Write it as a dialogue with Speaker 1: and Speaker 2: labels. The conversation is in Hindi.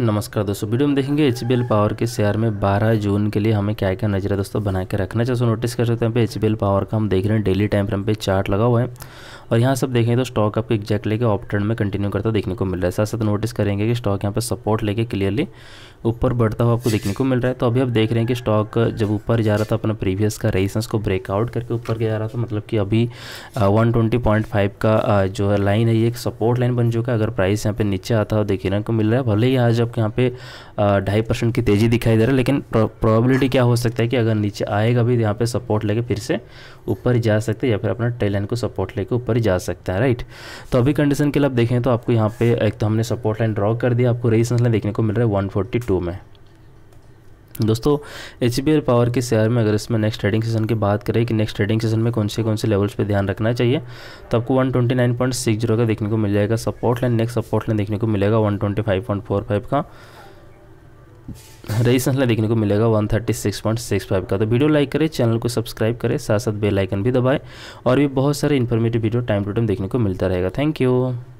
Speaker 1: नमस्कार दोस्तों वीडियो में देखेंगे एच पावर के शेयर में 12 जून के लिए हमें क्या क्या नजरिया दोस्तों बना के रखना चाहिए नोटिस कर सकते हैं पे एच पावर का हम देख रहे हैं डेली टाइम फ्रेम पे चार्ट लगा हुआ है और यहाँ सब देखें तो स्टॉक आपको लेकर लेके ट्रेंड में कंटिन्यू करता देखने को मिल रहा है साथ साथ नोटिस करेंगे कि स्टॉक यहाँ पर सपोर्ट लेके क्लियरली ऊपर बढ़ता हुआ आपको देखने को मिल रहा है तो अभी आप देख रहे हैं कि स्टॉक जब ऊपर जा रहा था अपना प्रीवियस का रेजिस्टेंस को ब्रेकआउट करके ऊपर जा रहा था मतलब कि अभी वन ट्वेंटी पॉइंट फाइव का जो है लाइन है ये एक सपोर्ट लाइन बन चुका है अगर प्राइस यहाँ पे नीचे आता हो देखने को मिल रहा है भले ही आज आपके यहाँ पे ढाई परसेंट की तेज़ी दिखाई दे रहा है लेकिन प्रॉबिलिटी क्या हो सकता है कि अगर नीचे आएगा भी तो यहाँ पर सपोर्ट लेके फिर से ऊपर जा सकते या फिर अपना टेल लाइन को सपोर्ट लेके ऊपर ऊपर जा सकता है राइट तो अभी कंडीशन के लिए आप देखें तो आपको यहाँ पे एक तो हमने सपोर्ट लाइन ड्रॉ कर दिया आपको रेजिस्टेंस लाइन देखने को मिल रहा है 142 में दोस्तों एच पावर के शेयर में अगर इसमें नेक्स्ट ट्रेडिंग सेशन की बात करें कि नेक्स्ट ट्रेडिंग सेशन में कौन से कौन से लेवल्स पे ध्यान रखना चाहिए तो आपको 129.60 का देखने को मिल जाएगा support line next support line देखने को मिलेगा 125.45 का रेजिस्टेंस देखने को मिलेगा 136.65 का तो वीडियो लाइक करें चैनल को सब्सक्राइब करें साथ साथ बेल आइकन भी दबाएं और भी बहुत सारे informative video time to time देखने को मिलता रहेगा थैंक यू